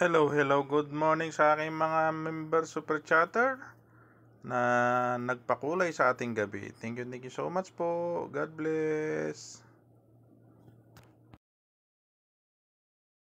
Hello, hello. Good morning sa aking mga member super chatter na nagpakulay sa ating gabi. Thank you, thank you so much po. God bless.